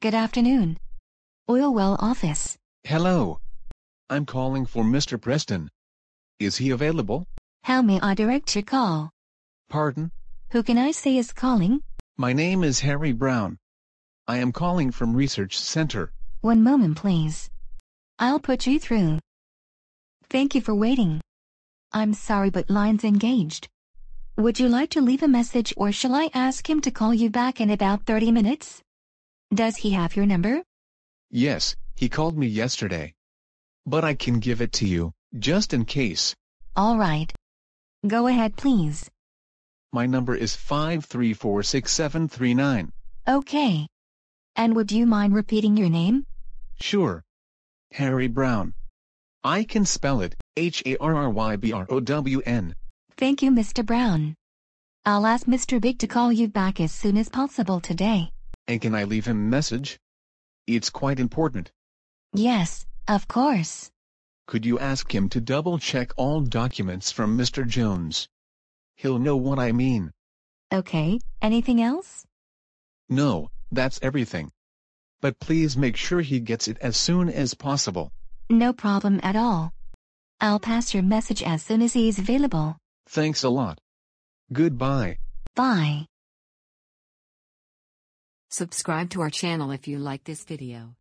Good afternoon. Oil Well office. Hello. I'm calling for Mr. Preston. Is he available? How may I direct your call? Pardon? Who can I say is calling? My name is Harry Brown. I am calling from Research Center. One moment, please. I'll put you through. Thank you for waiting. I'm sorry, but line's engaged. Would you like to leave a message or shall I ask him to call you back in about 30 minutes? Does he have your number? Yes, he called me yesterday. But I can give it to you, just in case. All right. Go ahead, please. My number is 5346739. Okay. And would you mind repeating your name? Sure. Harry Brown. I can spell it, H-A-R-R-Y-B-R-O-W-N. Thank you, Mr. Brown. I'll ask Mr. Big to call you back as soon as possible today. And can I leave him message? It's quite important. Yes, of course. Could you ask him to double-check all documents from Mr. Jones? He'll know what I mean. Okay, anything else? No, that's everything. But please make sure he gets it as soon as possible. No problem at all. I'll pass your message as soon as he's available. Thanks a lot. Goodbye. Bye. Subscribe to our channel if you like this video.